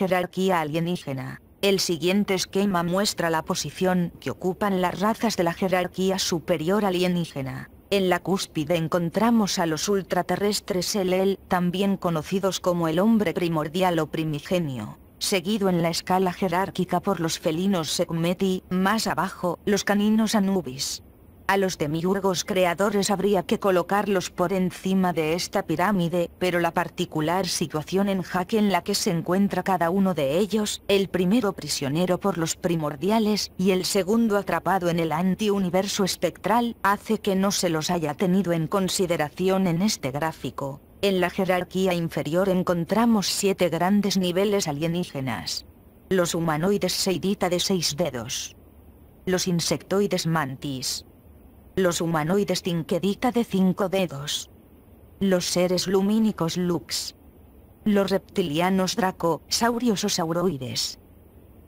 jerarquía alienígena. El siguiente esquema muestra la posición que ocupan las razas de la jerarquía superior alienígena. En la cúspide encontramos a los ultraterrestres LL, también conocidos como el hombre primordial o primigenio, seguido en la escala jerárquica por los felinos Sekmeti, más abajo, los caninos Anubis, a los demiurgos creadores habría que colocarlos por encima de esta pirámide, pero la particular situación en jaque en la que se encuentra cada uno de ellos, el primero prisionero por los primordiales y el segundo atrapado en el antiuniverso espectral, hace que no se los haya tenido en consideración en este gráfico. En la jerarquía inferior encontramos siete grandes niveles alienígenas. Los humanoides seidita de seis dedos. Los insectoides mantis los humanoides tinquedita de cinco dedos, los seres lumínicos Lux, los reptilianos Draco, saurios o sauroides,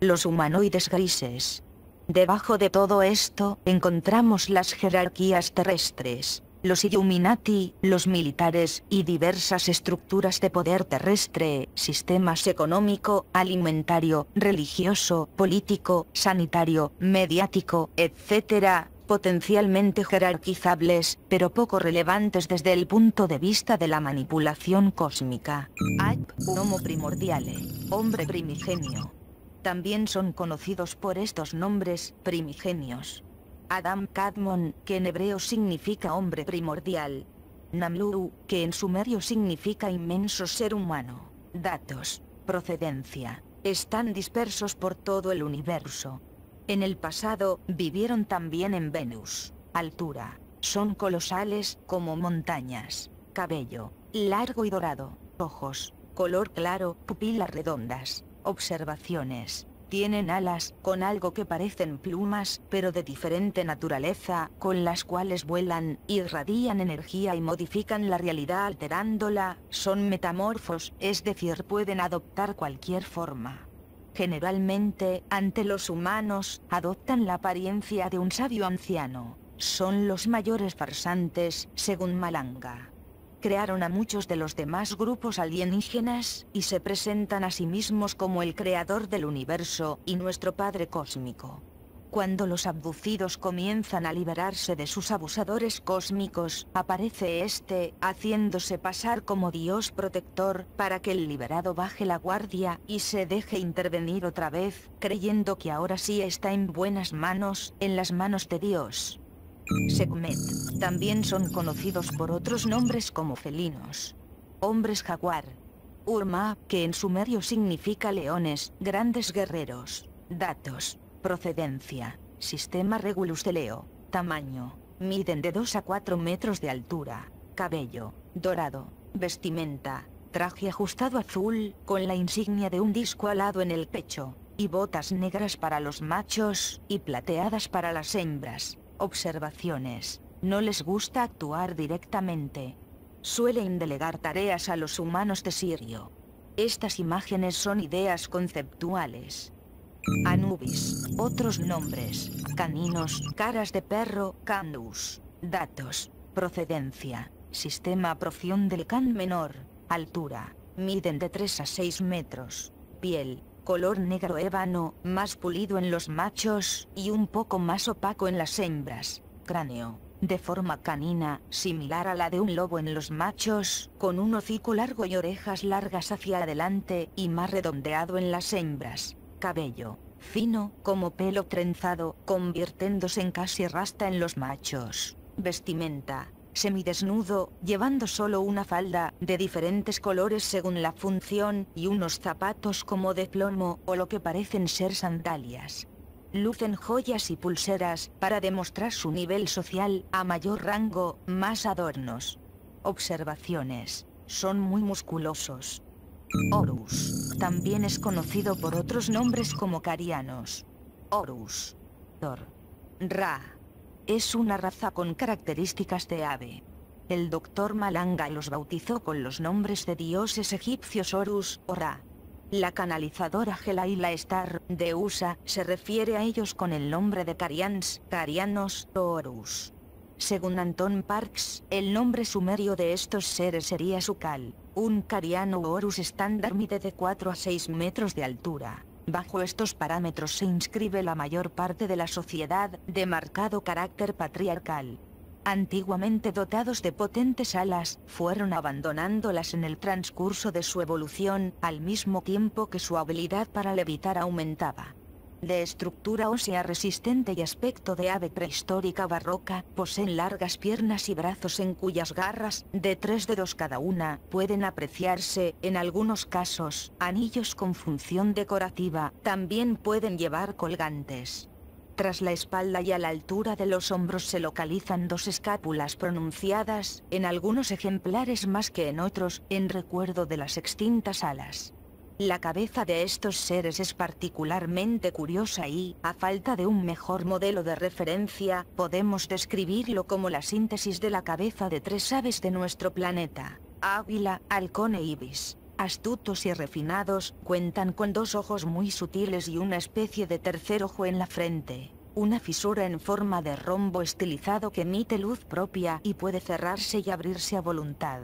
los humanoides grises. Debajo de todo esto, encontramos las jerarquías terrestres, los Illuminati, los militares y diversas estructuras de poder terrestre, sistemas económico, alimentario, religioso, político, sanitario, mediático, etc., potencialmente jerarquizables, pero poco relevantes desde el punto de vista de la manipulación cósmica. Aip, Homo primordiale, hombre primigenio. También son conocidos por estos nombres, primigenios. Adam Kadmon, que en hebreo significa hombre primordial. Namlu, que en sumerio significa inmenso ser humano. Datos, procedencia, están dispersos por todo el universo. En el pasado, vivieron también en Venus. Altura. Son colosales, como montañas. Cabello. Largo y dorado. Ojos. Color claro, pupilas redondas. Observaciones. Tienen alas, con algo que parecen plumas, pero de diferente naturaleza, con las cuales vuelan, irradian energía y modifican la realidad alterándola, son metamorfos, es decir, pueden adoptar cualquier forma. Generalmente, ante los humanos, adoptan la apariencia de un sabio anciano. Son los mayores farsantes, según Malanga. Crearon a muchos de los demás grupos alienígenas, y se presentan a sí mismos como el creador del universo y nuestro padre cósmico. Cuando los abducidos comienzan a liberarse de sus abusadores cósmicos, aparece este, haciéndose pasar como Dios protector, para que el liberado baje la guardia y se deje intervenir otra vez, creyendo que ahora sí está en buenas manos, en las manos de Dios. segmet También son conocidos por otros nombres como felinos. Hombres jaguar. Urma, que en sumerio significa leones, grandes guerreros. Datos. Procedencia. Sistema Regulus de Leo. Tamaño. Miden de 2 a 4 metros de altura. Cabello. Dorado. Vestimenta. Traje ajustado azul, con la insignia de un disco alado en el pecho. Y botas negras para los machos, y plateadas para las hembras. Observaciones. No les gusta actuar directamente. Suelen delegar tareas a los humanos de Sirio. Estas imágenes son ideas conceptuales, Anubis, otros nombres, caninos, caras de perro, canus, datos, procedencia, sistema profión del can menor, altura, miden de 3 a 6 metros, piel, color negro ébano, más pulido en los machos y un poco más opaco en las hembras, cráneo, de forma canina, similar a la de un lobo en los machos, con un hocico largo y orejas largas hacia adelante y más redondeado en las hembras cabello, fino como pelo trenzado, convirtiéndose en casi rasta en los machos. Vestimenta, semidesnudo, llevando solo una falda, de diferentes colores según la función, y unos zapatos como de plomo, o lo que parecen ser sandalias. Lucen joyas y pulseras, para demostrar su nivel social, a mayor rango, más adornos. Observaciones. Son muy musculosos, Horus. También es conocido por otros nombres como Carianos. Horus. Thor. Ra. Es una raza con características de ave. El doctor Malanga los bautizó con los nombres de dioses egipcios Horus o Ra. La canalizadora la Star de USA se refiere a ellos con el nombre de Carians, Carianos o Horus. Según Anton Parks, el nombre sumerio de estos seres sería Sukal, un cariano Horus estándar mide de 4 a 6 metros de altura. Bajo estos parámetros se inscribe la mayor parte de la sociedad, de marcado carácter patriarcal. Antiguamente dotados de potentes alas, fueron abandonándolas en el transcurso de su evolución, al mismo tiempo que su habilidad para levitar aumentaba de estructura ósea resistente y aspecto de ave prehistórica barroca, poseen largas piernas y brazos en cuyas garras, de tres dedos cada una, pueden apreciarse, en algunos casos, anillos con función decorativa, también pueden llevar colgantes. Tras la espalda y a la altura de los hombros se localizan dos escápulas pronunciadas, en algunos ejemplares más que en otros, en recuerdo de las extintas alas. La cabeza de estos seres es particularmente curiosa y, a falta de un mejor modelo de referencia, podemos describirlo como la síntesis de la cabeza de tres aves de nuestro planeta. Águila, halcón e ibis astutos y refinados, cuentan con dos ojos muy sutiles y una especie de tercer ojo en la frente. Una fisura en forma de rombo estilizado que emite luz propia y puede cerrarse y abrirse a voluntad.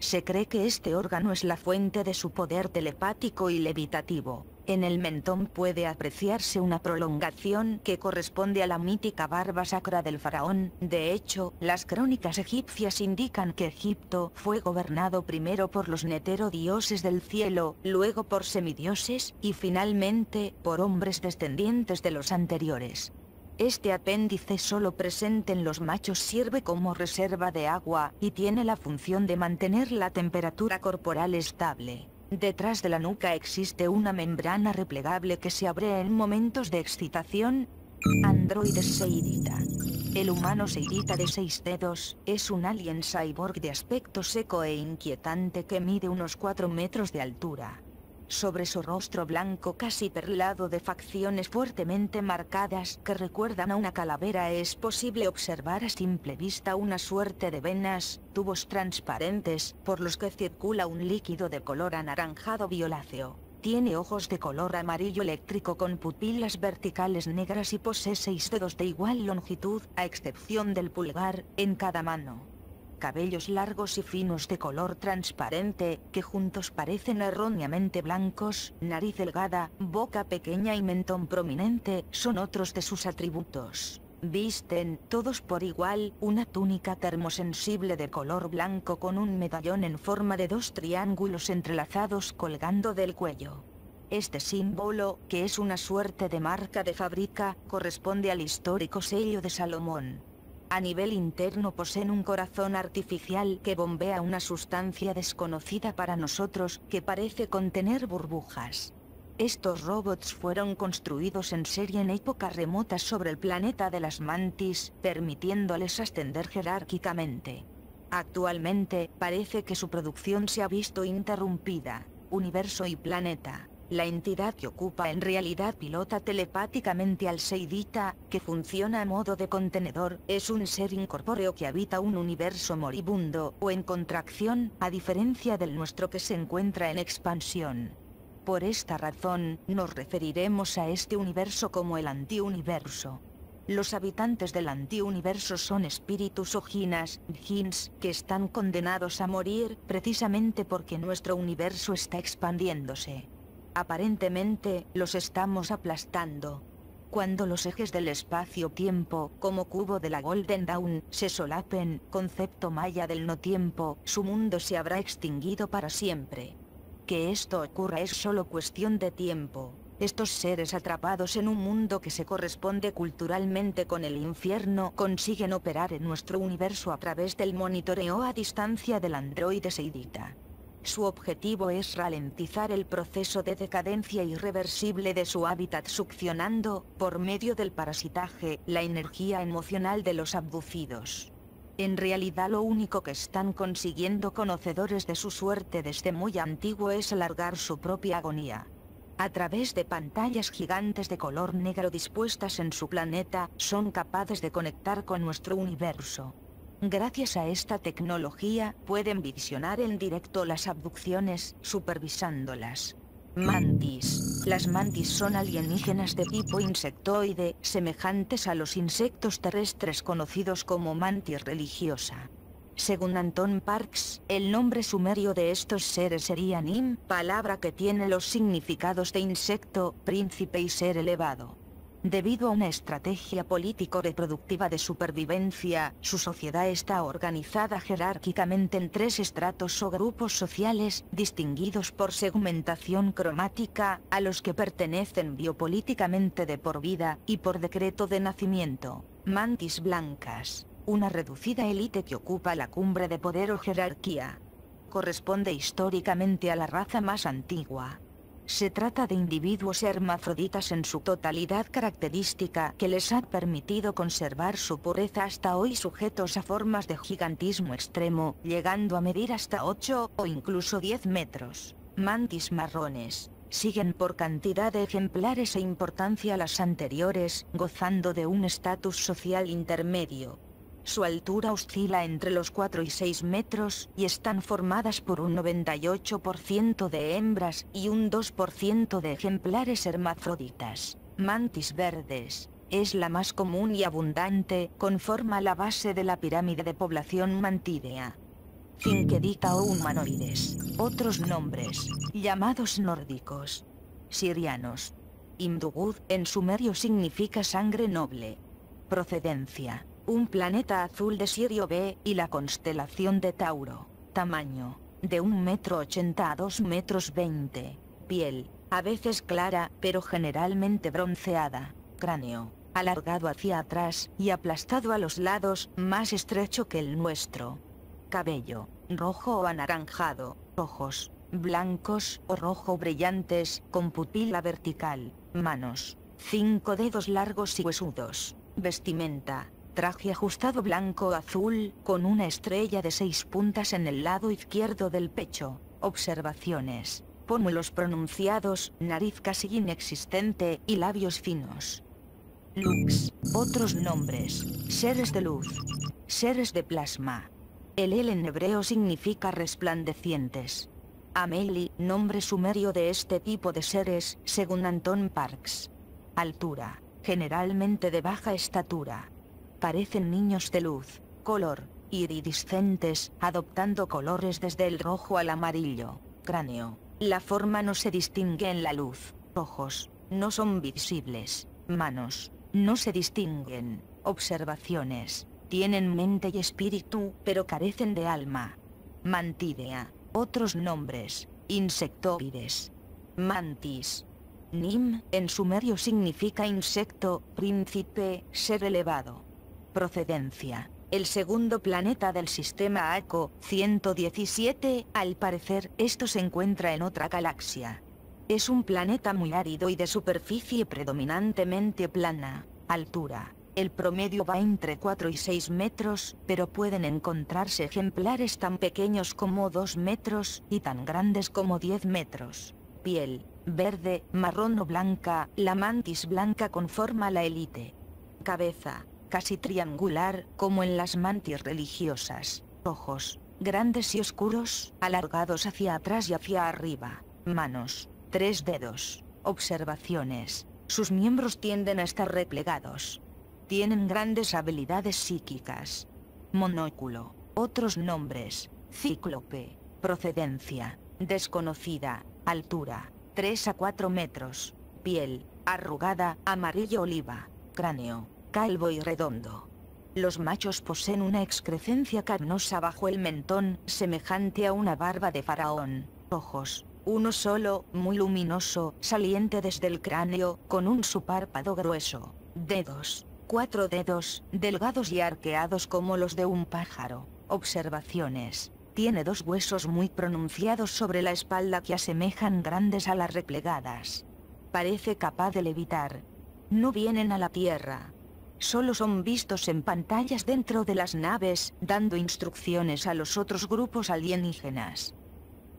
Se cree que este órgano es la fuente de su poder telepático y levitativo. En el mentón puede apreciarse una prolongación que corresponde a la mítica barba sacra del faraón. De hecho, las crónicas egipcias indican que Egipto fue gobernado primero por los netero dioses del cielo, luego por semidioses, y finalmente, por hombres descendientes de los anteriores. Este apéndice solo presente en los machos sirve como reserva de agua y tiene la función de mantener la temperatura corporal estable. Detrás de la nuca existe una membrana replegable que se abre en momentos de excitación. Androides se El humano Seidita de seis dedos, es un alien cyborg de aspecto seco e inquietante que mide unos 4 metros de altura sobre su rostro blanco casi perlado de facciones fuertemente marcadas que recuerdan a una calavera es posible observar a simple vista una suerte de venas, tubos transparentes, por los que circula un líquido de color anaranjado violáceo. Tiene ojos de color amarillo eléctrico con pupilas verticales negras y posee seis dedos de igual longitud, a excepción del pulgar, en cada mano cabellos largos y finos de color transparente, que juntos parecen erróneamente blancos, nariz delgada, boca pequeña y mentón prominente, son otros de sus atributos. Visten, todos por igual, una túnica termosensible de color blanco con un medallón en forma de dos triángulos entrelazados colgando del cuello. Este símbolo, que es una suerte de marca de fábrica, corresponde al histórico sello de Salomón a nivel interno poseen un corazón artificial que bombea una sustancia desconocida para nosotros que parece contener burbujas. Estos robots fueron construidos en serie en épocas remotas sobre el planeta de las mantis, permitiéndoles ascender jerárquicamente. Actualmente, parece que su producción se ha visto interrumpida, universo y planeta, la entidad que ocupa en realidad pilota telepáticamente al Seidita, que funciona a modo de contenedor, es un ser incorpóreo que habita un universo moribundo, o en contracción, a diferencia del nuestro que se encuentra en expansión. Por esta razón, nos referiremos a este universo como el antiuniverso. Los habitantes del antiuniverso son espíritus o jinas, jins, que están condenados a morir, precisamente porque nuestro universo está expandiéndose. Aparentemente, los estamos aplastando. Cuando los ejes del espacio-tiempo, como cubo de la Golden Dawn, se solapen, concepto maya del no-tiempo, su mundo se habrá extinguido para siempre. Que esto ocurra es solo cuestión de tiempo. Estos seres atrapados en un mundo que se corresponde culturalmente con el infierno consiguen operar en nuestro universo a través del monitoreo a distancia del androide Seidita. Su objetivo es ralentizar el proceso de decadencia irreversible de su hábitat succionando, por medio del parasitaje, la energía emocional de los abducidos. En realidad lo único que están consiguiendo conocedores de su suerte desde muy antiguo es alargar su propia agonía. A través de pantallas gigantes de color negro dispuestas en su planeta, son capaces de conectar con nuestro universo. Gracias a esta tecnología, pueden visionar en directo las abducciones, supervisándolas. Mantis. Las mantis son alienígenas de tipo insectoide, semejantes a los insectos terrestres conocidos como mantis religiosa. Según Anton Parks, el nombre sumerio de estos seres sería Nim, palabra que tiene los significados de insecto, príncipe y ser elevado. Debido a una estrategia político-reproductiva de supervivencia, su sociedad está organizada jerárquicamente en tres estratos o grupos sociales, distinguidos por segmentación cromática, a los que pertenecen biopolíticamente de por vida y por decreto de nacimiento. Mantis blancas, una reducida élite que ocupa la cumbre de poder o jerarquía. Corresponde históricamente a la raza más antigua, se trata de individuos hermafroditas en su totalidad característica que les ha permitido conservar su pureza hasta hoy sujetos a formas de gigantismo extremo, llegando a medir hasta 8 o incluso 10 metros. Mantis marrones, siguen por cantidad de ejemplares e importancia las anteriores, gozando de un estatus social intermedio, su altura oscila entre los 4 y 6 metros, y están formadas por un 98% de hembras y un 2% de ejemplares hermafroditas. Mantis verdes. Es la más común y abundante, conforma la base de la pirámide de población mantidea. Cinquedita o humanoides. Otros nombres, llamados nórdicos. Sirianos. Indugud en sumerio significa sangre noble. Procedencia un planeta azul de Sirio B, y la constelación de Tauro. Tamaño, de 1,80 metro a 2 metros 20. Piel, a veces clara, pero generalmente bronceada. Cráneo, alargado hacia atrás y aplastado a los lados, más estrecho que el nuestro. Cabello, rojo o anaranjado, ojos, blancos o rojo brillantes, con pupila vertical, manos, cinco dedos largos y huesudos, vestimenta, traje ajustado blanco-azul, con una estrella de seis puntas en el lado izquierdo del pecho. Observaciones. Pómulos pronunciados, nariz casi inexistente y labios finos. Lux. Otros nombres. Seres de luz. Seres de plasma. El El en hebreo significa resplandecientes. Ameli, nombre sumerio de este tipo de seres, según Anton Parks. Altura. Generalmente de baja estatura parecen niños de luz, color, iridiscentes, adoptando colores desde el rojo al amarillo, cráneo. La forma no se distingue en la luz, ojos, no son visibles, manos, no se distinguen, observaciones, tienen mente y espíritu, pero carecen de alma. Mantidea, otros nombres, insectoides, Mantis. Nim, en sumerio significa insecto, príncipe, ser elevado. Procedencia. El segundo planeta del sistema ACO, e 117, al parecer, esto se encuentra en otra galaxia. Es un planeta muy árido y de superficie predominantemente plana. Altura. El promedio va entre 4 y 6 metros, pero pueden encontrarse ejemplares tan pequeños como 2 metros, y tan grandes como 10 metros. Piel, verde, marrón o blanca, la mantis blanca conforma la élite. Cabeza, casi triangular, como en las mantis religiosas. Ojos, grandes y oscuros, alargados hacia atrás y hacia arriba. Manos, tres dedos. Observaciones. Sus miembros tienden a estar replegados. Tienen grandes habilidades psíquicas. Monóculo. Otros nombres. Cíclope. Procedencia. Desconocida. Altura. 3 a 4 metros. Piel. Arrugada. Amarillo oliva. Cráneo calvo y redondo. Los machos poseen una excrescencia carnosa bajo el mentón, semejante a una barba de faraón. Ojos, uno solo, muy luminoso, saliente desde el cráneo, con un supárpado grueso. Dedos, cuatro dedos, delgados y arqueados como los de un pájaro. Observaciones. Tiene dos huesos muy pronunciados sobre la espalda que asemejan grandes alas replegadas. Parece capaz de levitar. No vienen a la tierra, solo son vistos en pantallas dentro de las naves, dando instrucciones a los otros grupos alienígenas.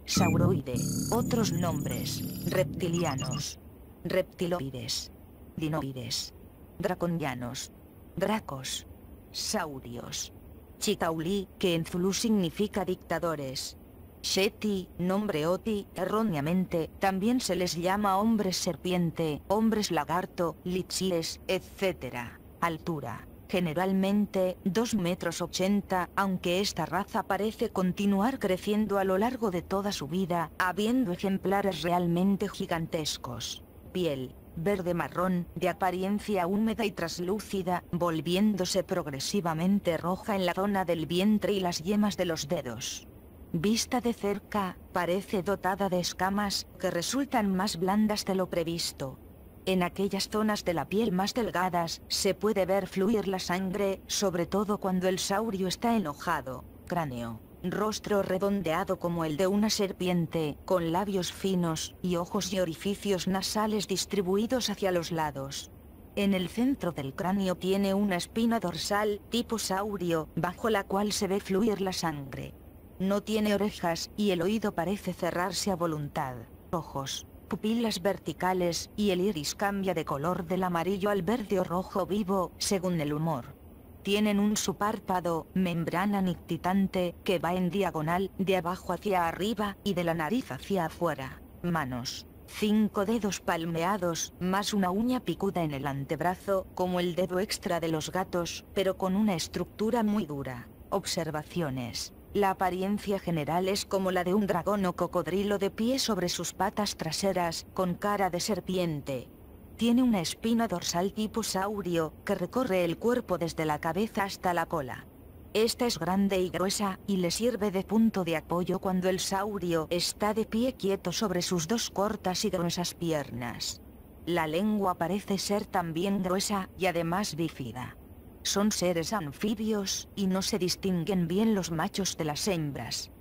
Sauroide, otros nombres, reptilianos, reptiloides, dinoides, draconianos, dracos, saurios, chitauli, que en zulu significa dictadores, Sheti, nombre Oti, erróneamente, también se les llama hombres serpiente, hombres lagarto, lichies, etc. Altura. Generalmente 2 metros 80, aunque esta raza parece continuar creciendo a lo largo de toda su vida, habiendo ejemplares realmente gigantescos. Piel, verde marrón, de apariencia húmeda y traslúcida, volviéndose progresivamente roja en la zona del vientre y las yemas de los dedos. Vista de cerca, parece dotada de escamas, que resultan más blandas de lo previsto, en aquellas zonas de la piel más delgadas, se puede ver fluir la sangre, sobre todo cuando el saurio está enojado. Cráneo. Rostro redondeado como el de una serpiente, con labios finos, y ojos y orificios nasales distribuidos hacia los lados. En el centro del cráneo tiene una espina dorsal, tipo saurio, bajo la cual se ve fluir la sangre. No tiene orejas, y el oído parece cerrarse a voluntad. Ojos pupilas verticales y el iris cambia de color del amarillo al verde o rojo vivo, según el humor. Tienen un supárpado, membrana nictitante, que va en diagonal, de abajo hacia arriba, y de la nariz hacia afuera. Manos. Cinco dedos palmeados, más una uña picuda en el antebrazo, como el dedo extra de los gatos, pero con una estructura muy dura. Observaciones. La apariencia general es como la de un dragón o cocodrilo de pie sobre sus patas traseras, con cara de serpiente. Tiene una espina dorsal tipo saurio, que recorre el cuerpo desde la cabeza hasta la cola. Esta es grande y gruesa, y le sirve de punto de apoyo cuando el saurio está de pie quieto sobre sus dos cortas y gruesas piernas. La lengua parece ser también gruesa y además bífida. Son seres anfibios, y no se distinguen bien los machos de las hembras.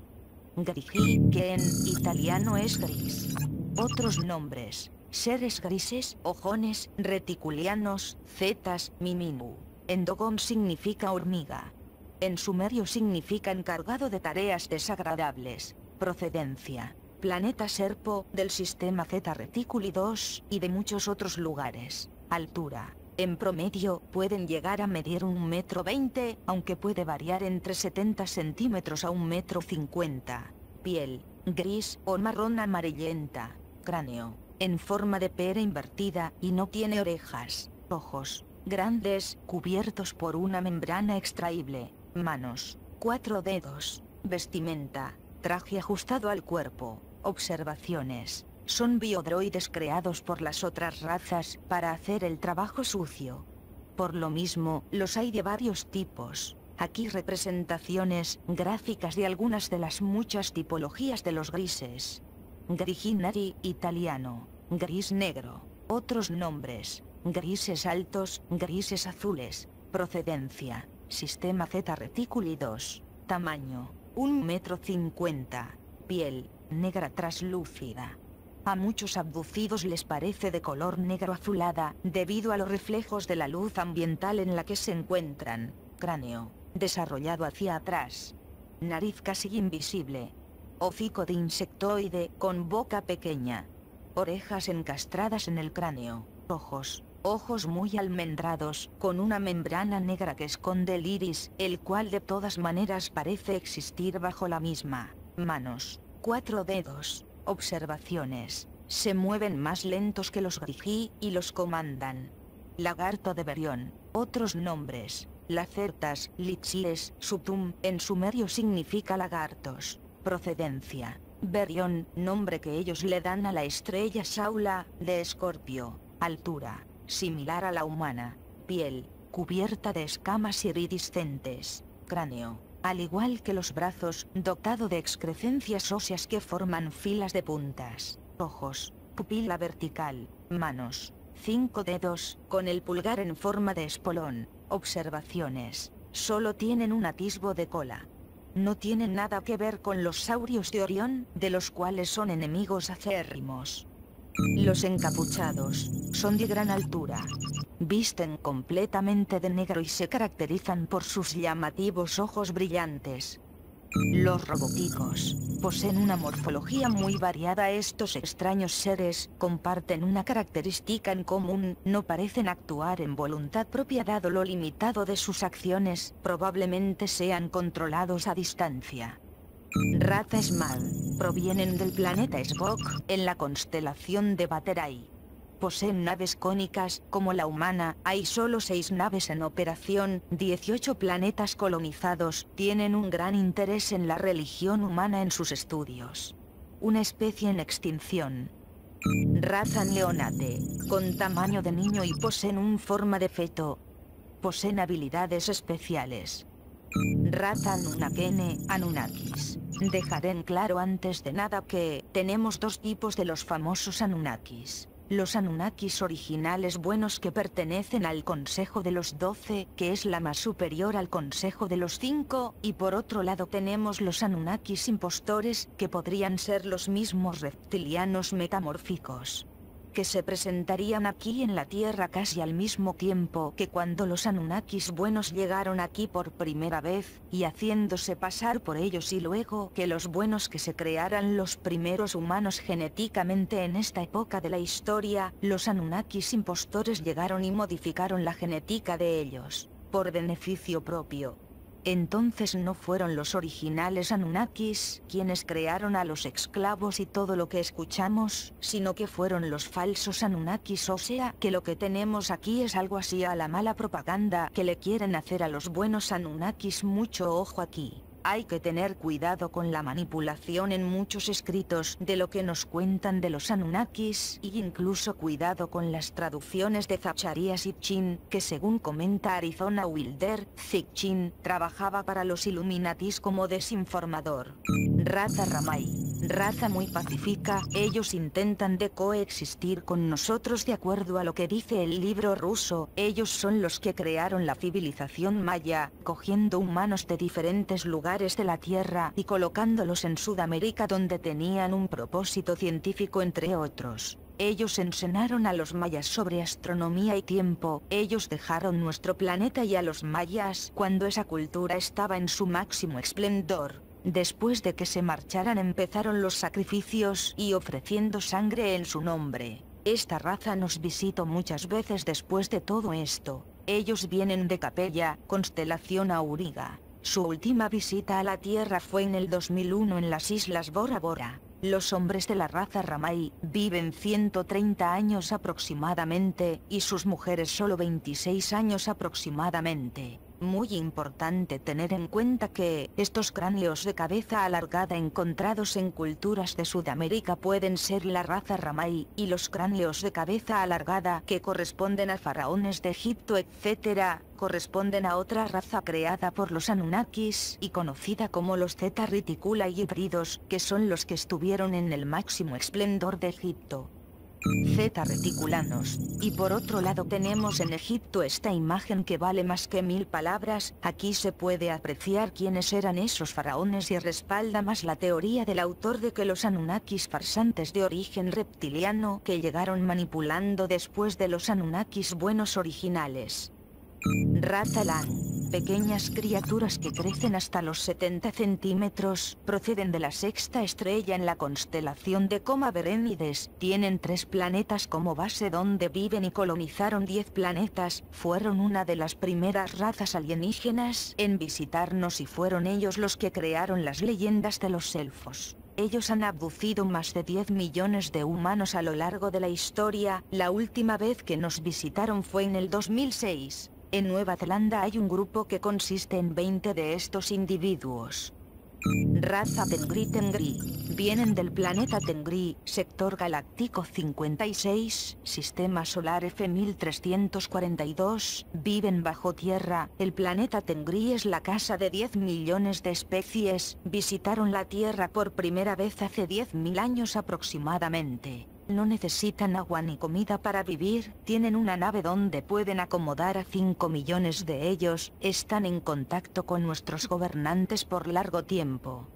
Grigi, que en italiano es gris. Otros nombres. Seres grises, ojones, reticulianos, zetas, en Endogón significa hormiga. En sumerio significa encargado de tareas desagradables. Procedencia. Planeta Serpo, del sistema Z Reticuli 2, y de muchos otros lugares. Altura. En promedio, pueden llegar a medir un metro veinte, aunque puede variar entre 70 centímetros a un metro cincuenta. Piel, gris o marrón amarillenta. Cráneo, en forma de pera invertida, y no tiene orejas. Ojos, grandes, cubiertos por una membrana extraíble. Manos, cuatro dedos. Vestimenta, traje ajustado al cuerpo. Observaciones son biodroides creados por las otras razas para hacer el trabajo sucio. Por lo mismo, los hay de varios tipos. Aquí representaciones gráficas de algunas de las muchas tipologías de los grises. Griginari italiano, gris negro, otros nombres, grises altos, grises azules, procedencia, sistema Z reticuli 2, tamaño, 1,50 m, piel, negra traslúcida, a muchos abducidos les parece de color negro azulada, debido a los reflejos de la luz ambiental en la que se encuentran. Cráneo, desarrollado hacia atrás. Nariz casi invisible. Hocico de insectoide, con boca pequeña. Orejas encastradas en el cráneo. Ojos, ojos muy almendrados, con una membrana negra que esconde el iris, el cual de todas maneras parece existir bajo la misma. Manos, cuatro dedos, Observaciones. Se mueven más lentos que los grigi y los comandan. Lagarto de Berión. Otros nombres. Lacertas, lixiles, subtum, en sumerio significa lagartos. Procedencia. Berión, nombre que ellos le dan a la estrella Saula, de Escorpio. Altura. Similar a la humana. Piel. Cubierta de escamas iridiscentes. Cráneo al igual que los brazos, dotado de excrecencias óseas que forman filas de puntas, ojos, pupila vertical, manos, cinco dedos, con el pulgar en forma de espolón, observaciones, solo tienen un atisbo de cola. No tienen nada que ver con los saurios de Orión, de los cuales son enemigos acérrimos. Los encapuchados son de gran altura. Visten completamente de negro y se caracterizan por sus llamativos ojos brillantes. Los roboticos poseen una morfología muy variada. Estos extraños seres comparten una característica en común, no parecen actuar en voluntad propia dado lo limitado de sus acciones, probablemente sean controlados a distancia. Rata mal provienen del planeta Svok en la constelación de Baterai. Poseen naves cónicas, como la humana, hay solo seis naves en operación, 18 planetas colonizados, tienen un gran interés en la religión humana en sus estudios. Una especie en extinción. Razan Leonate con tamaño de niño y poseen un forma de feto. Poseen habilidades especiales. Raza Nunakene Anunnakis. Dejaré en claro antes de nada que, tenemos dos tipos de los famosos Anunnakis. Los Anunnakis originales buenos que pertenecen al Consejo de los Doce, que es la más superior al Consejo de los Cinco, y por otro lado tenemos los Anunnakis impostores, que podrían ser los mismos reptilianos metamórficos que se presentarían aquí en la Tierra casi al mismo tiempo que cuando los Anunnakis buenos llegaron aquí por primera vez, y haciéndose pasar por ellos y luego que los buenos que se crearan los primeros humanos genéticamente en esta época de la historia, los Anunnakis impostores llegaron y modificaron la genética de ellos, por beneficio propio. Entonces no fueron los originales Anunnakis quienes crearon a los esclavos y todo lo que escuchamos, sino que fueron los falsos Anunnakis o sea que lo que tenemos aquí es algo así a la mala propaganda que le quieren hacer a los buenos Anunnakis mucho ojo aquí. Hay que tener cuidado con la manipulación en muchos escritos de lo que nos cuentan de los Anunnakis y incluso cuidado con las traducciones de Zacharías Sitchin, que según comenta Arizona Wilder, Sitchin trabajaba para los Illuminatis como desinformador. Raza Ramay raza muy pacífica, ellos intentan de coexistir con nosotros de acuerdo a lo que dice el libro ruso, ellos son los que crearon la civilización maya, cogiendo humanos de diferentes lugares de la Tierra y colocándolos en Sudamérica donde tenían un propósito científico entre otros. Ellos enseñaron a los mayas sobre astronomía y tiempo, ellos dejaron nuestro planeta y a los mayas cuando esa cultura estaba en su máximo esplendor. Después de que se marcharan empezaron los sacrificios y ofreciendo sangre en su nombre. Esta raza nos visitó muchas veces después de todo esto. Ellos vienen de Capella, constelación Auriga. Su última visita a la Tierra fue en el 2001 en las Islas Bora Bora. Los hombres de la raza Ramai viven 130 años aproximadamente y sus mujeres solo 26 años aproximadamente. Muy importante tener en cuenta que, estos cráneos de cabeza alargada encontrados en culturas de Sudamérica pueden ser la raza Ramay, y los cráneos de cabeza alargada que corresponden a faraones de Egipto etc., corresponden a otra raza creada por los Anunnakis y conocida como los Zeta Reticula y híbridos, que son los que estuvieron en el máximo esplendor de Egipto. Z reticulanos. Y por otro lado tenemos en Egipto esta imagen que vale más que mil palabras, aquí se puede apreciar quiénes eran esos faraones y respalda más la teoría del autor de que los Anunnakis farsantes de origen reptiliano que llegaron manipulando después de los Anunnakis buenos originales. Ratalan Pequeñas criaturas que crecen hasta los 70 centímetros, proceden de la sexta estrella en la constelación de Coma Berenides, tienen tres planetas como base donde viven y colonizaron 10 planetas, fueron una de las primeras razas alienígenas en visitarnos y fueron ellos los que crearon las leyendas de los elfos. Ellos han abducido más de 10 millones de humanos a lo largo de la historia, la última vez que nos visitaron fue en el 2006. En Nueva Zelanda hay un grupo que consiste en 20 de estos individuos. Raza Tengri Tengri. Vienen del planeta Tengri, sector galáctico 56, sistema solar F1342, viven bajo tierra. El planeta Tengri es la casa de 10 millones de especies, visitaron la Tierra por primera vez hace 10.000 años aproximadamente. No necesitan agua ni comida para vivir, tienen una nave donde pueden acomodar a 5 millones de ellos, están en contacto con nuestros gobernantes por largo tiempo.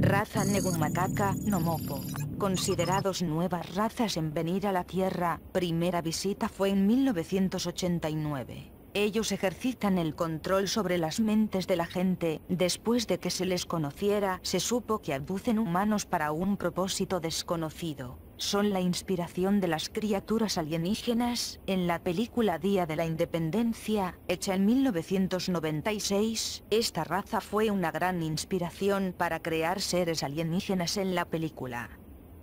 Raza Negumakaka Nomopo. Considerados nuevas razas en venir a la Tierra, primera visita fue en 1989. Ellos ejercitan el control sobre las mentes de la gente, después de que se les conociera, se supo que abducen humanos para un propósito desconocido son la inspiración de las criaturas alienígenas en la película Día de la Independencia, hecha en 1996. Esta raza fue una gran inspiración para crear seres alienígenas en la película.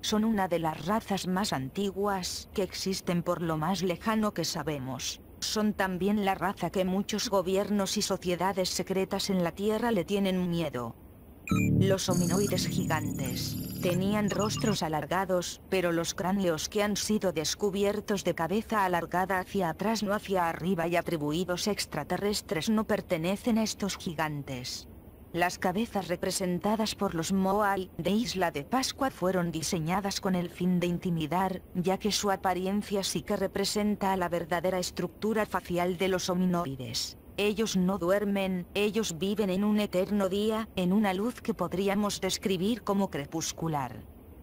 Son una de las razas más antiguas que existen por lo más lejano que sabemos. Son también la raza que muchos gobiernos y sociedades secretas en la Tierra le tienen miedo. Los hominoides gigantes tenían rostros alargados, pero los cráneos que han sido descubiertos de cabeza alargada hacia atrás no hacia arriba y atribuidos extraterrestres no pertenecen a estos gigantes. Las cabezas representadas por los Moai de Isla de Pascua fueron diseñadas con el fin de intimidar, ya que su apariencia sí que representa a la verdadera estructura facial de los hominoides ellos no duermen, ellos viven en un eterno día, en una luz que podríamos describir como crepuscular.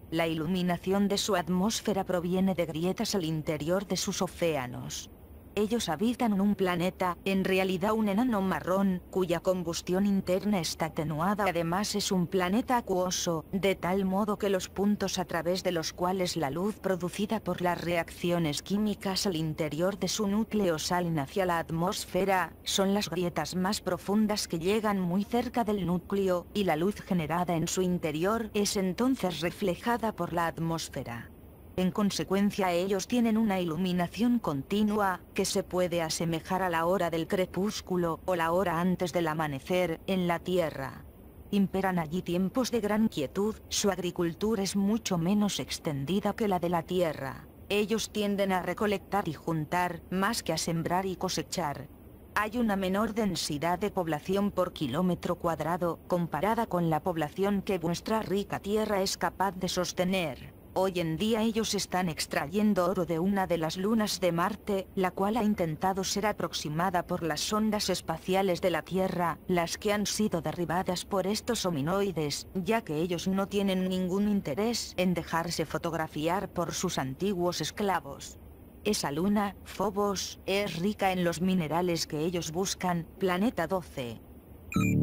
La iluminación de su atmósfera proviene de grietas al interior de sus océanos ellos habitan un planeta, en realidad un enano marrón, cuya combustión interna está atenuada. Además es un planeta acuoso, de tal modo que los puntos a través de los cuales la luz producida por las reacciones químicas al interior de su núcleo salen hacia la atmósfera, son las grietas más profundas que llegan muy cerca del núcleo, y la luz generada en su interior es entonces reflejada por la atmósfera. En consecuencia ellos tienen una iluminación continua, que se puede asemejar a la hora del crepúsculo o la hora antes del amanecer, en la Tierra. Imperan allí tiempos de gran quietud, su agricultura es mucho menos extendida que la de la Tierra. Ellos tienden a recolectar y juntar, más que a sembrar y cosechar, hay una menor densidad de población por kilómetro cuadrado, comparada con la población que vuestra rica tierra es capaz de sostener. Hoy en día ellos están extrayendo oro de una de las lunas de Marte, la cual ha intentado ser aproximada por las sondas espaciales de la Tierra, las que han sido derribadas por estos hominoides, ya que ellos no tienen ningún interés en dejarse fotografiar por sus antiguos esclavos. Esa luna, Phobos, es rica en los minerales que ellos buscan, planeta 12.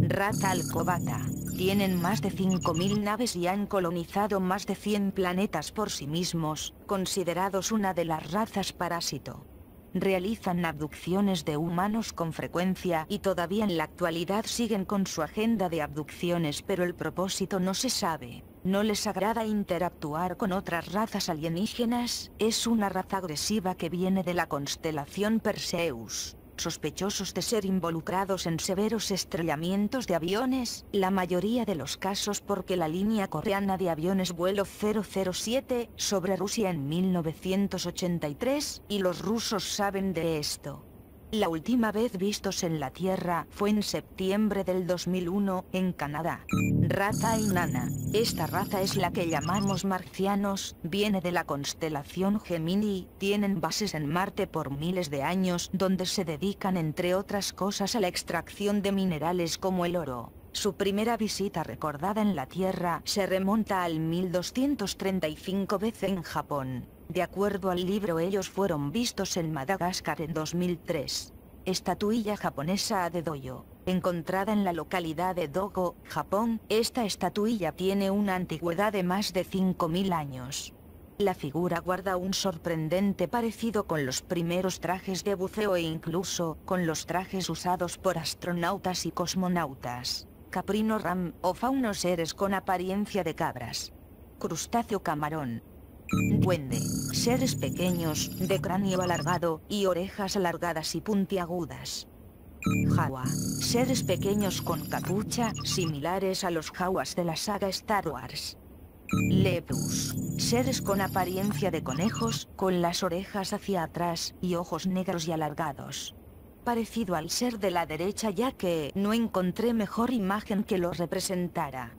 Rata Alcobata. Tienen más de 5.000 naves y han colonizado más de 100 planetas por sí mismos, considerados una de las razas parásito. Realizan abducciones de humanos con frecuencia y todavía en la actualidad siguen con su agenda de abducciones pero el propósito no se sabe. No les agrada interactuar con otras razas alienígenas, es una raza agresiva que viene de la constelación Perseus sospechosos de ser involucrados en severos estrellamientos de aviones, la mayoría de los casos porque la línea coreana de aviones vuelo 007 sobre Rusia en 1983, y los rusos saben de esto. La última vez vistos en la Tierra fue en septiembre del 2001 en Canadá. Raza Inanna. Esta raza es la que llamamos marcianos, viene de la constelación Gemini, tienen bases en Marte por miles de años donde se dedican entre otras cosas a la extracción de minerales como el oro. Su primera visita recordada en la Tierra se remonta al 1235 B.C. en Japón. De acuerdo al libro ellos fueron vistos en Madagascar en 2003. Estatuilla japonesa de Doyo. Encontrada en la localidad de Dogo, Japón, esta estatuilla tiene una antigüedad de más de 5.000 años. La figura guarda un sorprendente parecido con los primeros trajes de buceo e incluso con los trajes usados por astronautas y cosmonautas. Caprino ram o faunos seres con apariencia de cabras. Crustáceo camarón, Duende. Seres pequeños, de cráneo alargado y orejas alargadas y puntiagudas. Jawa. Seres pequeños con capucha, similares a los Jawas de la saga Star Wars. Lepus. Seres con apariencia de conejos, con las orejas hacia atrás y ojos negros y alargados. Parecido al ser de la derecha ya que no encontré mejor imagen que lo representara.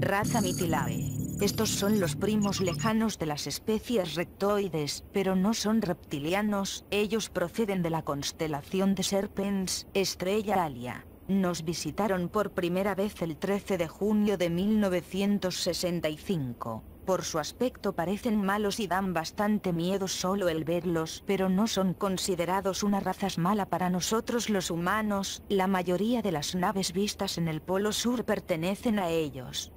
Raza Mitilae estos son los primos lejanos de las especies rectoides, pero no son reptilianos, ellos proceden de la constelación de Serpens, estrella Alia. Nos visitaron por primera vez el 13 de junio de 1965. Por su aspecto parecen malos y dan bastante miedo solo el verlos, pero no son considerados una raza mala para nosotros los humanos, la mayoría de las naves vistas en el Polo Sur pertenecen a ellos.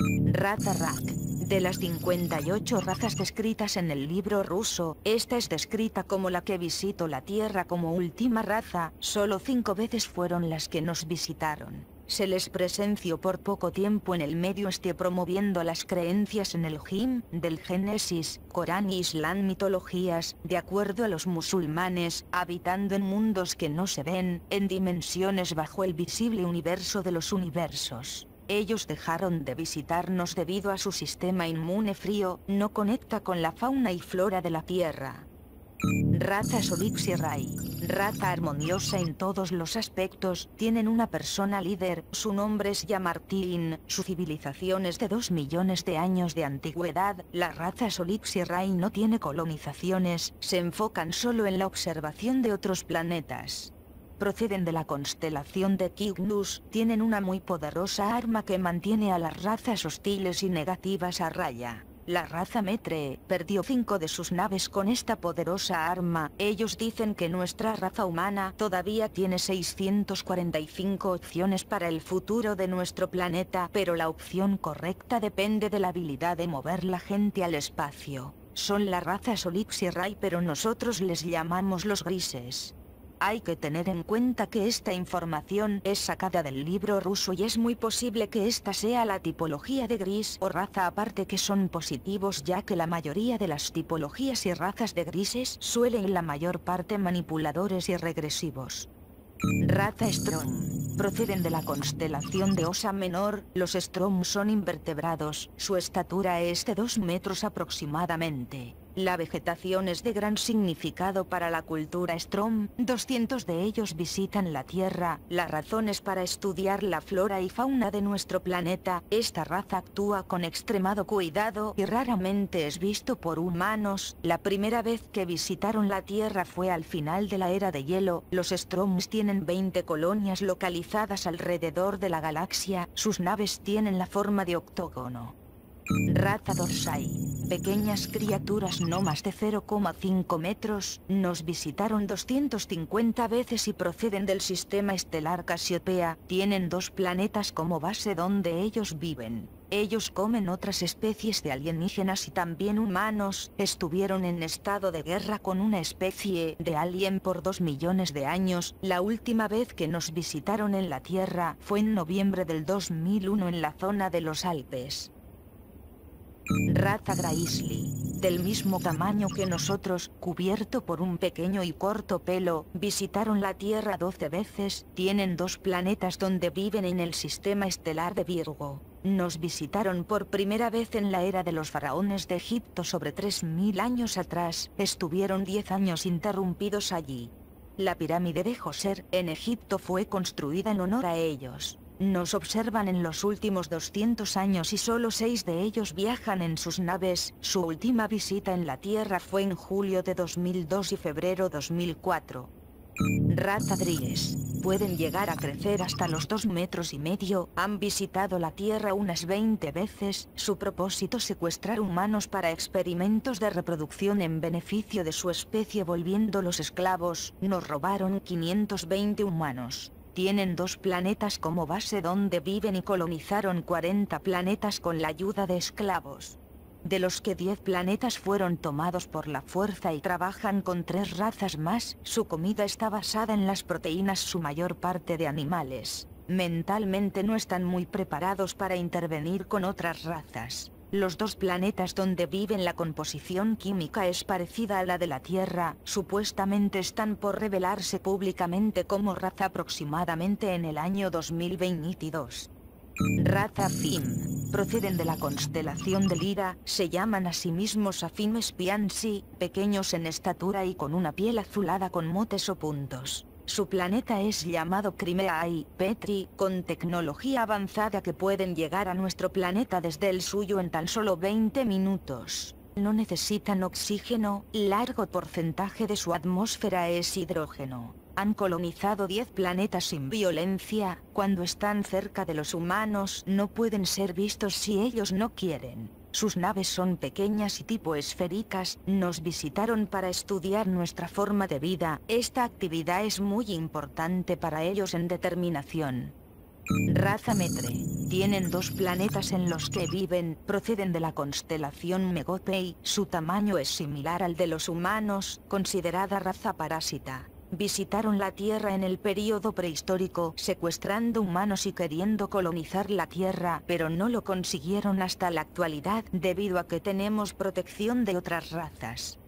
Rata Rak. De las 58 razas descritas en el libro ruso, esta es descrita como la que visitó la Tierra como última raza, solo cinco veces fueron las que nos visitaron. Se les presenció por poco tiempo en el medio este promoviendo las creencias en el Jim, del Génesis, Corán y Islam mitologías, de acuerdo a los musulmanes, habitando en mundos que no se ven, en dimensiones bajo el visible universo de los universos. Ellos dejaron de visitarnos debido a su sistema inmune frío, no conecta con la fauna y flora de la Tierra. Raza Rai. raza armoniosa en todos los aspectos, tienen una persona líder, su nombre es Yamartín, su civilización es de 2 millones de años de antigüedad, la raza Rai no tiene colonizaciones, se enfocan solo en la observación de otros planetas proceden de la constelación de Cygnus, tienen una muy poderosa arma que mantiene a las razas hostiles y negativas a raya. La raza Metre perdió 5 de sus naves con esta poderosa arma. Ellos dicen que nuestra raza humana todavía tiene 645 opciones para el futuro de nuestro planeta, pero la opción correcta depende de la habilidad de mover la gente al espacio. Son la raza Solix y Ray pero nosotros les llamamos los grises. Hay que tener en cuenta que esta información es sacada del libro ruso y es muy posible que esta sea la tipología de gris o raza aparte que son positivos ya que la mayoría de las tipologías y razas de grises suelen la mayor parte manipuladores y regresivos. Raza Strom. Proceden de la constelación de Osa Menor, los Strom son invertebrados, su estatura es de 2 metros aproximadamente. La vegetación es de gran significado para la cultura Strom, 200 de ellos visitan la Tierra, la razón es para estudiar la flora y fauna de nuestro planeta, esta raza actúa con extremado cuidado y raramente es visto por humanos, la primera vez que visitaron la Tierra fue al final de la era de hielo, los Stroms tienen 20 colonias localizadas alrededor de la galaxia, sus naves tienen la forma de octógono. Rata dorsai. Pequeñas criaturas no más de 0,5 metros nos visitaron 250 veces y proceden del sistema estelar Casiopea. Tienen dos planetas como base donde ellos viven. Ellos comen otras especies de alienígenas y también humanos, estuvieron en estado de guerra con una especie de alien por dos millones de años, la última vez que nos visitaron en la Tierra fue en noviembre del 2001 en la zona de los Alpes. Raza Graisli, del mismo tamaño que nosotros, cubierto por un pequeño y corto pelo, visitaron la Tierra 12 veces, tienen dos planetas donde viven en el sistema estelar de Virgo. Nos visitaron por primera vez en la era de los faraones de Egipto sobre 3.000 años atrás, estuvieron 10 años interrumpidos allí. La pirámide de Joser en Egipto fue construida en honor a ellos. Nos observan en los últimos 200 años y solo 6 de ellos viajan en sus naves. Su última visita en la Tierra fue en julio de 2002 y febrero 2004. Ratadríes. Pueden llegar a crecer hasta los 2 metros y medio, han visitado la Tierra unas 20 veces, su propósito secuestrar humanos para experimentos de reproducción en beneficio de su especie volviendo los esclavos, nos robaron 520 humanos tienen dos planetas como base donde viven y colonizaron 40 planetas con la ayuda de esclavos. De los que 10 planetas fueron tomados por la fuerza y trabajan con tres razas más, su comida está basada en las proteínas su mayor parte de animales. Mentalmente no están muy preparados para intervenir con otras razas. Los dos planetas donde viven la composición química es parecida a la de la Tierra, supuestamente están por revelarse públicamente como raza aproximadamente en el año 2022. Raza Fim. Proceden de la constelación de Lira, se llaman a sí mismos Afim Spiansi, pequeños en estatura y con una piel azulada con motes o puntos. Su planeta es llamado Crimea y Petri, con tecnología avanzada que pueden llegar a nuestro planeta desde el suyo en tan solo 20 minutos. No necesitan oxígeno, largo porcentaje de su atmósfera es hidrógeno. Han colonizado 10 planetas sin violencia, cuando están cerca de los humanos no pueden ser vistos si ellos no quieren. Sus naves son pequeñas y tipo esféricas, nos visitaron para estudiar nuestra forma de vida, esta actividad es muy importante para ellos en determinación. Raza Metre. Tienen dos planetas en los que viven, proceden de la constelación Megotei. su tamaño es similar al de los humanos, considerada raza parásita visitaron la Tierra en el período prehistórico, secuestrando humanos y queriendo colonizar la Tierra, pero no lo consiguieron hasta la actualidad debido a que tenemos protección de otras razas.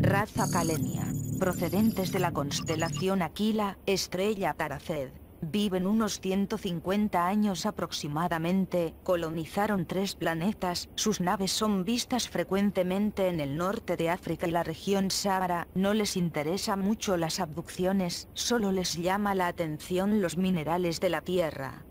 Raza Calenia, procedentes de la constelación Aquila, estrella Taraced viven unos 150 años aproximadamente, colonizaron tres planetas, sus naves son vistas frecuentemente en el norte de África y la región Sahara, no les interesa mucho las abducciones, solo les llama la atención los minerales de la Tierra.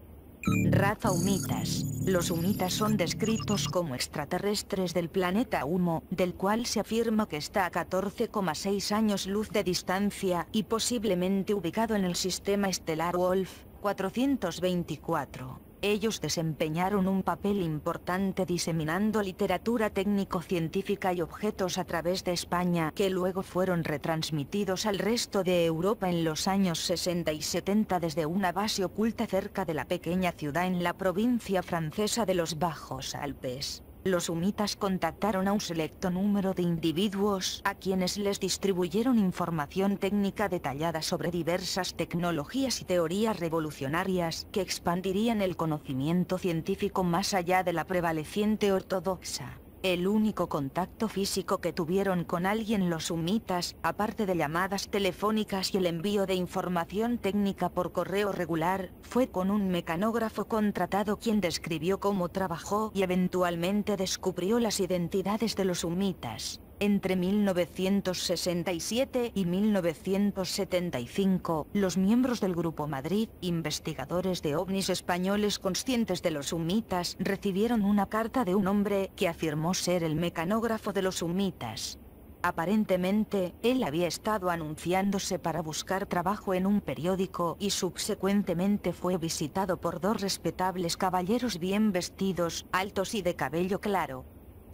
Raza humitas. Los humitas son descritos como extraterrestres del planeta Humo, del cual se afirma que está a 14,6 años luz de distancia y posiblemente ubicado en el sistema estelar Wolf 424. Ellos desempeñaron un papel importante diseminando literatura técnico-científica y objetos a través de España que luego fueron retransmitidos al resto de Europa en los años 60 y 70 desde una base oculta cerca de la pequeña ciudad en la provincia francesa de los Bajos Alpes los humitas contactaron a un selecto número de individuos a quienes les distribuyeron información técnica detallada sobre diversas tecnologías y teorías revolucionarias que expandirían el conocimiento científico más allá de la prevaleciente ortodoxa. El único contacto físico que tuvieron con alguien los sumitas, aparte de llamadas telefónicas y el envío de información técnica por correo regular, fue con un mecanógrafo contratado quien describió cómo trabajó y eventualmente descubrió las identidades de los sumitas. Entre 1967 y 1975, los miembros del Grupo Madrid, investigadores de ovnis españoles conscientes de los humitas, recibieron una carta de un hombre que afirmó ser el mecanógrafo de los humitas. Aparentemente, él había estado anunciándose para buscar trabajo en un periódico y subsecuentemente fue visitado por dos respetables caballeros bien vestidos, altos y de cabello claro,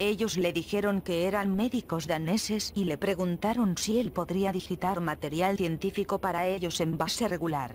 ellos le dijeron que eran médicos daneses y le preguntaron si él podría digitar material científico para ellos en base regular.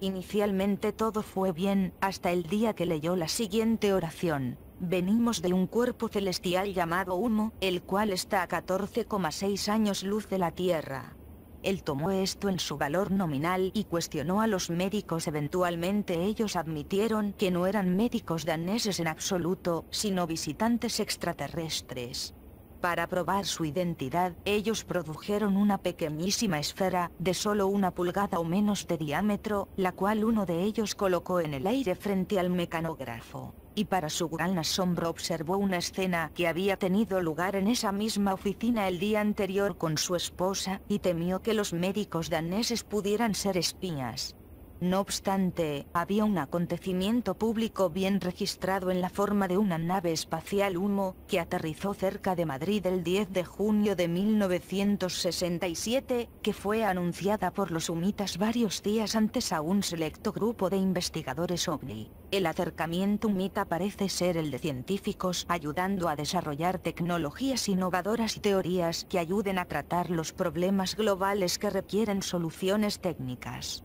Inicialmente todo fue bien, hasta el día que leyó la siguiente oración. Venimos de un cuerpo celestial llamado humo, el cual está a 14,6 años luz de la Tierra. Él tomó esto en su valor nominal y cuestionó a los médicos eventualmente ellos admitieron que no eran médicos daneses en absoluto, sino visitantes extraterrestres. Para probar su identidad, ellos produjeron una pequeñísima esfera, de solo una pulgada o menos de diámetro, la cual uno de ellos colocó en el aire frente al mecanógrafo y para su gran asombro observó una escena que había tenido lugar en esa misma oficina el día anterior con su esposa, y temió que los médicos daneses pudieran ser espías. No obstante, había un acontecimiento público bien registrado en la forma de una nave espacial humo, que aterrizó cerca de Madrid el 10 de junio de 1967, que fue anunciada por los humitas varios días antes a un selecto grupo de investigadores ovni. El acercamiento humita parece ser el de científicos ayudando a desarrollar tecnologías innovadoras y teorías que ayuden a tratar los problemas globales que requieren soluciones técnicas.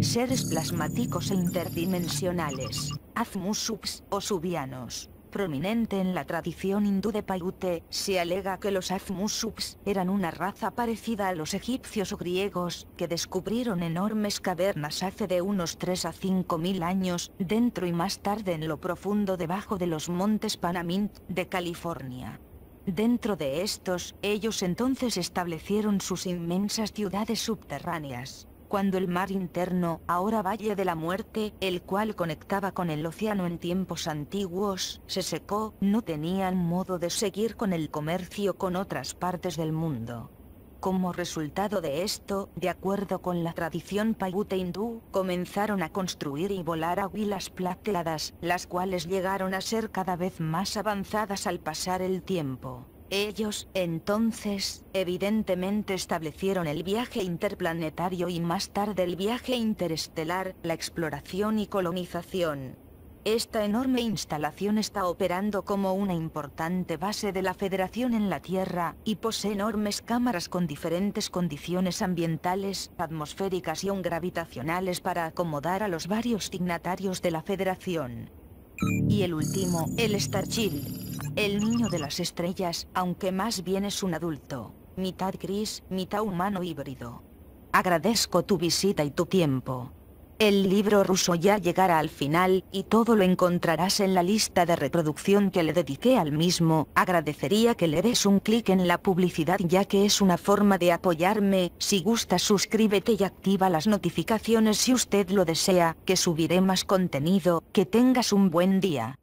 Seres plasmáticos e interdimensionales, Azmusubs o Subianos. Prominente en la tradición hindú de Paiute, se alega que los Azmusubs eran una raza parecida a los egipcios o griegos, que descubrieron enormes cavernas hace de unos 3 a 5 mil años, dentro y más tarde en lo profundo debajo de los montes Panamint, de California. Dentro de estos, ellos entonces establecieron sus inmensas ciudades subterráneas cuando el mar interno, ahora Valle de la Muerte, el cual conectaba con el océano en tiempos antiguos, se secó, no tenían modo de seguir con el comercio con otras partes del mundo. Como resultado de esto, de acuerdo con la tradición paiute hindú, comenzaron a construir y volar águilas plateadas, las cuales llegaron a ser cada vez más avanzadas al pasar el tiempo. Ellos, entonces, evidentemente establecieron el viaje interplanetario y más tarde el viaje interestelar, la exploración y colonización. Esta enorme instalación está operando como una importante base de la Federación en la Tierra, y posee enormes cámaras con diferentes condiciones ambientales, atmosféricas y un gravitacionales para acomodar a los varios signatarios de la Federación. Y el último, el Starchild. El niño de las estrellas, aunque más bien es un adulto, mitad gris, mitad humano híbrido. Agradezco tu visita y tu tiempo. El libro ruso ya llegará al final, y todo lo encontrarás en la lista de reproducción que le dediqué al mismo, agradecería que le des un clic en la publicidad ya que es una forma de apoyarme, si gusta suscríbete y activa las notificaciones si usted lo desea, que subiré más contenido, que tengas un buen día.